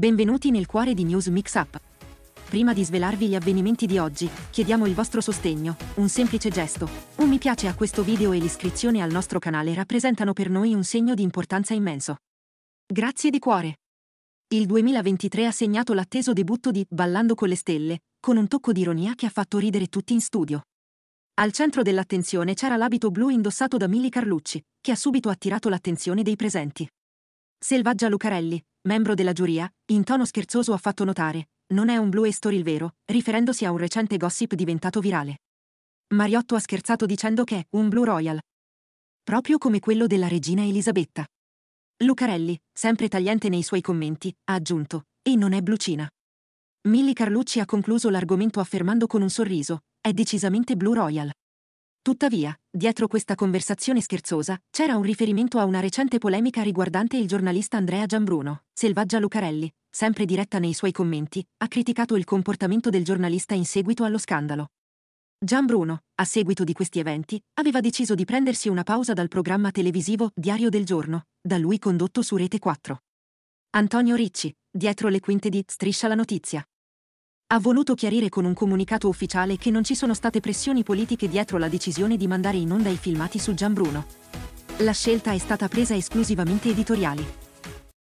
Benvenuti nel cuore di News Mixup. Prima di svelarvi gli avvenimenti di oggi, chiediamo il vostro sostegno, un semplice gesto, un mi piace a questo video e l'iscrizione al nostro canale rappresentano per noi un segno di importanza immenso. Grazie di cuore. Il 2023 ha segnato l'atteso debutto di Ballando con le stelle, con un tocco di ironia che ha fatto ridere tutti in studio. Al centro dell'attenzione c'era l'abito blu indossato da Milly Carlucci, che ha subito attirato l'attenzione dei presenti. Selvaggia Lucarelli, membro della giuria, in tono scherzoso ha fatto notare, non è un Blue Story il vero, riferendosi a un recente gossip diventato virale. Mariotto ha scherzato dicendo che è un Blue Royal. Proprio come quello della regina Elisabetta. Lucarelli, sempre tagliente nei suoi commenti, ha aggiunto, e non è Blucina. Milly Carlucci ha concluso l'argomento affermando con un sorriso, è decisamente Blue Royal. Tuttavia, dietro questa conversazione scherzosa, c'era un riferimento a una recente polemica riguardante il giornalista Andrea Gianbruno. Selvaggia Lucarelli, sempre diretta nei suoi commenti, ha criticato il comportamento del giornalista in seguito allo scandalo. Gianbruno, a seguito di questi eventi, aveva deciso di prendersi una pausa dal programma televisivo Diario del Giorno, da lui condotto su Rete 4. Antonio Ricci, dietro le quinte di Striscia la notizia ha voluto chiarire con un comunicato ufficiale che non ci sono state pressioni politiche dietro la decisione di mandare in onda i filmati su Gianbruno. La scelta è stata presa esclusivamente editoriali.